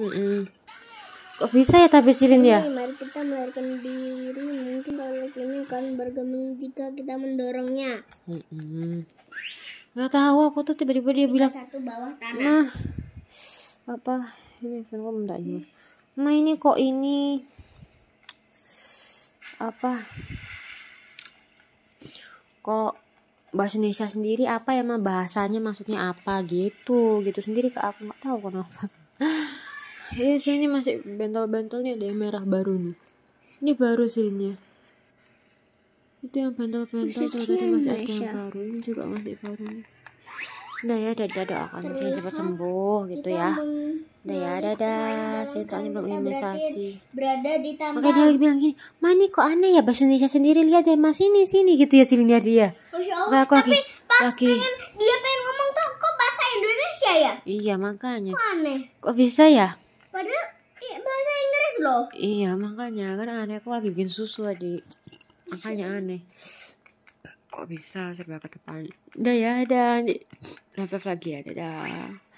Mm Kok bisa ya tapi silin ya? Mari kita melarikan diri. Mungkin kalau ini akan bergeming jika kita mendorongnya. Mm tahu aku tuh tiba-tiba dia bilang. Satu bawah tanah. Nah, apa ini kan gue minta ini. Ma ini kok ini apa? Kok bahasa Indonesia sendiri apa ya mah bahasanya maksudnya apa gitu gitu sendiri ke aku nggak tahu kenapa Iya ini sini masih bentol bentolnya ada yang merah baru nih. Ini baru ini. Itu yang bentol-bentol tuh tadi masih ada yang baru. Ini juga masih baru Nah ya, dadah doakan saya cepat sembuh gitu ya. Nah ya, dadah. Saya soalnya belum imunisasi. Berada di taman. Makanya dia bilang gini, "Mani kok aneh ya bahasa Indonesia sendiri lihat deh ya, Mas ini sini gitu ya silinya dia." Masya aku lagi, Tapi pas lagi. pengen dia pengen ngomong tuh kok bahasa Indonesia ya? Iya, makanya. Kok aneh? Kok bisa ya? loh iya makanya kan aneh aku lagi bikin susu aja makanya aneh kok bisa serba ke depan udah ya dan live lagi ya dadah